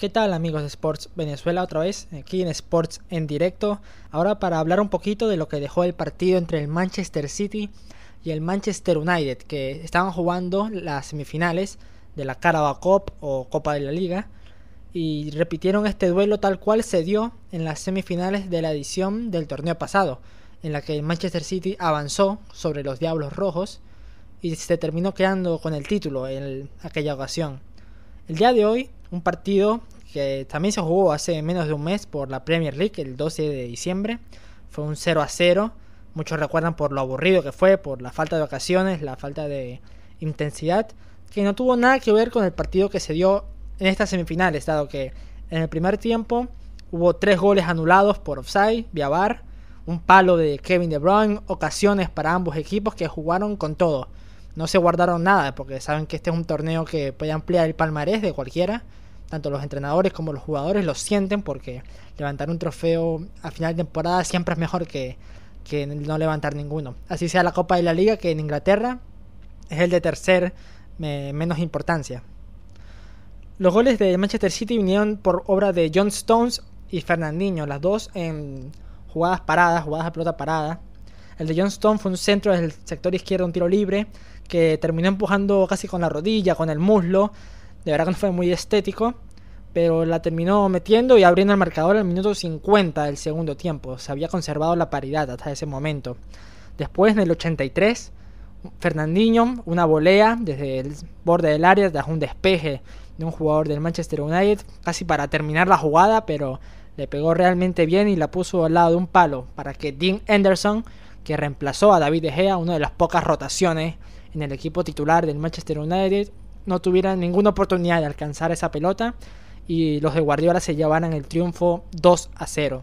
¿Qué tal amigos de Sports Venezuela otra vez? Aquí en Sports en directo. Ahora para hablar un poquito de lo que dejó el partido entre el Manchester City y el Manchester United, que estaban jugando las semifinales de la Carabao Cup o Copa de la Liga. Y repitieron este duelo tal cual se dio en las semifinales de la edición del torneo pasado, en la que el Manchester City avanzó sobre los Diablos Rojos y se terminó quedando con el título en aquella ocasión. El día de hoy, un partido que también se jugó hace menos de un mes por la Premier League, el 12 de diciembre. Fue un 0 a 0. Muchos recuerdan por lo aburrido que fue, por la falta de ocasiones, la falta de intensidad, que no tuvo nada que ver con el partido que se dio en estas semifinales, dado que en el primer tiempo hubo tres goles anulados por offside, Viavar, un palo de Kevin De Bruyne, ocasiones para ambos equipos que jugaron con todo. No se guardaron nada porque saben que este es un torneo que puede ampliar el palmarés de cualquiera tanto los entrenadores como los jugadores lo sienten porque levantar un trofeo a final de temporada siempre es mejor que, no levantar ninguno. Así sea la Copa de la Liga, que en Inglaterra es el de tercer eh, menos importancia. Los goles de Manchester City vinieron por obra de John Stones y Fernandinho, las dos en jugadas paradas, jugadas a pelota parada. El de John Stones fue un centro del sector izquierdo, un tiro libre, que terminó empujando casi con la rodilla, con el muslo, de verdad que no fue muy estético. Pero la terminó metiendo y abriendo el marcador al minuto 50 del segundo tiempo. Se había conservado la paridad hasta ese momento. Después, en el 83, Fernandinho, una volea desde el borde del área, tras un despeje de un jugador del Manchester United, casi para terminar la jugada, pero le pegó realmente bien y la puso al lado de un palo para que Dean Anderson, que reemplazó a David De Gea, una de las pocas rotaciones en el equipo titular del Manchester United, no tuvieran ninguna oportunidad de alcanzar esa pelota y los de Guardiola se llevaran el triunfo 2 a 0.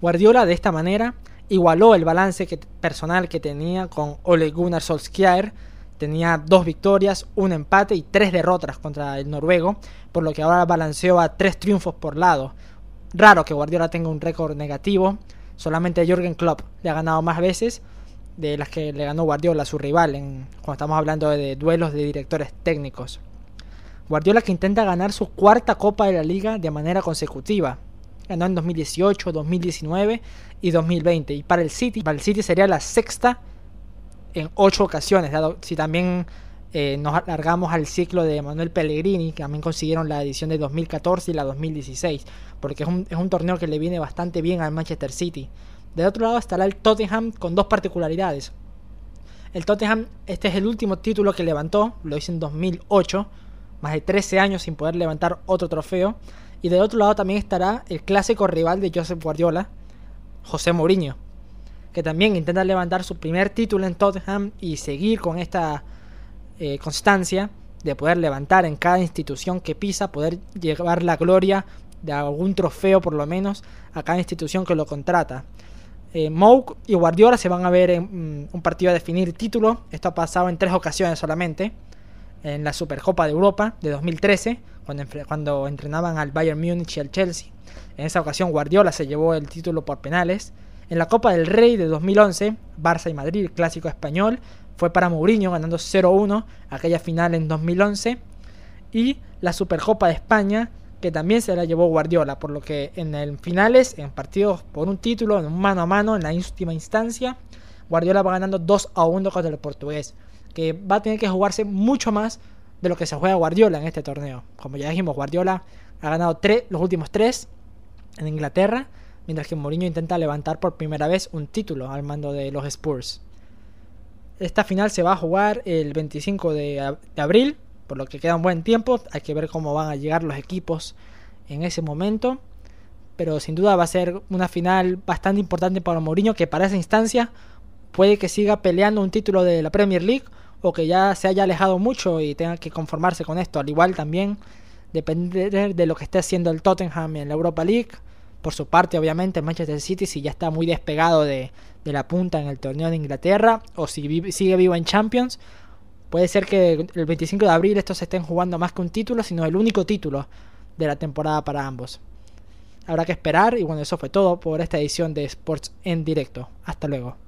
Guardiola de esta manera igualó el balance personal que tenía con Ole Gunnar Solskjaer. Tenía dos victorias, un empate y tres derrotas contra el noruego, por lo que ahora balanceó a tres triunfos por lado. Raro que Guardiola tenga un récord negativo, solamente Jürgen Klopp le ha ganado más veces de las que le ganó Guardiola su rival, en, cuando estamos hablando de duelos de directores técnicos. Guardiola que intenta ganar su cuarta Copa de la Liga de manera consecutiva. Ganó en 2018, 2019 y 2020. Y para el City, para el City sería la sexta en ocho ocasiones. si también eh, nos alargamos al ciclo de Manuel Pellegrini, que también consiguieron la edición de 2014 y la 2016, porque es un, es un torneo que le viene bastante bien al Manchester City. Del otro lado estará el Tottenham con dos particularidades. El Tottenham, este es el último título que levantó, lo hizo en 2008, más de 13 años sin poder levantar otro trofeo. Y del otro lado también estará el clásico rival de Joseph Guardiola, José Mourinho, que también intenta levantar su primer título en Tottenham y seguir con esta eh, constancia de poder levantar en cada institución que pisa, poder llevar la gloria de algún trofeo por lo menos a cada institución que lo contrata. Eh, Mouk y Guardiola se van a ver en mm, un partido a definir título. Esto ha pasado en tres ocasiones solamente. En la Supercopa de Europa de 2013, cuando, entrenaban al Bayern Múnich y al Chelsea. En esa ocasión Guardiola se llevó el título por penales. En la Copa del Rey de 2011, Barça y Madrid, clásico español, fue para Mourinho ganando 0-1 aquella final en 2011. Y la Supercopa de España que también se la llevó Guardiola, por lo que en el finales, en partidos por un título, en mano a mano, en la última instancia, Guardiola va ganando 2 a 1 contra el portugués, que va a tener que jugarse mucho más de lo que se juega Guardiola en este torneo. Como ya dijimos, Guardiola ha ganado tres, los últimos 3 en Inglaterra, mientras que Mourinho intenta levantar por primera vez un título al mando de los Spurs. Esta final se va a jugar el 25 de abril por lo que queda un buen tiempo. Hay que ver cómo van a llegar los equipos en ese momento. Pero sin duda va a ser una final bastante importante para Mourinho, que para esa instancia puede que siga peleando un título de la Premier League o que ya se haya alejado mucho y tenga que conformarse con esto. Al igual también depender de lo que esté haciendo el Tottenham en la Europa League. Por su parte, obviamente, Manchester City, si ya está muy despegado de, la punta en el torneo de Inglaterra o si sigue vivo en Champions, Puede ser que el 25 de abril estos estén jugando más que un título, sino el único título de la temporada para ambos. Habrá que esperar y bueno, eso fue todo por esta edición de Sports en directo. Hasta luego.